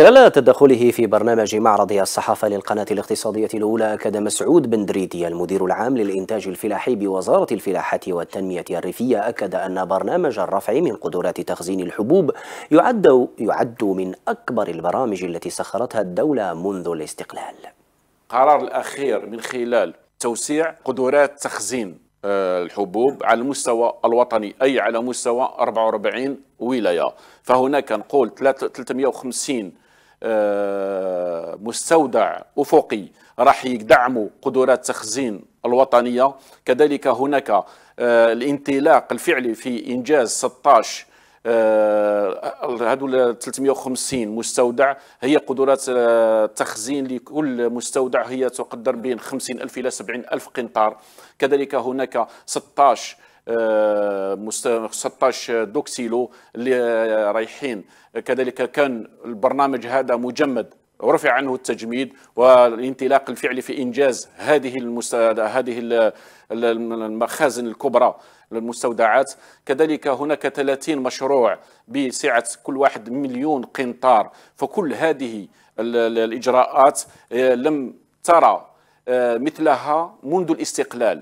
خلال تدخله في برنامج معرض الصحافة للقناة الاقتصادية الأولى أكد مسعود بن دريدي المدير العام للإنتاج الفلاحي بوزارة الفلاحة والتنمية الريفية أكد أن برنامج الرفع من قدرات تخزين الحبوب يعد, يعد من أكبر البرامج التي سخرتها الدولة منذ الاستقلال القرار الأخير من خلال توسيع قدرات تخزين آه، الحبوب على المستوى الوطني أي على مستوى 44 ولاية فهناك نقول 350 آه، مستودع افقي راح يدعموا قدرات تخزين الوطنيه كذلك هناك آه، الانطلاق الفعلي في انجاز 16 هذو 350 مستودع هي قدرات التخزين آه، لكل مستودع هي تقدر بين 50 ألف إلى 70 ألف قنطار كذلك هناك 16 16 دوكسيلو اللي رايحين كذلك كان البرنامج هذا مجمد ورفع عنه التجميد والانطلاق الفعلي في انجاز هذه المست... هذه المخازن الكبرى للمستودعات كذلك هناك 30 مشروع بسعه كل واحد مليون قنطار فكل هذه الاجراءات آه، لم ترى آه، مثلها منذ الاستقلال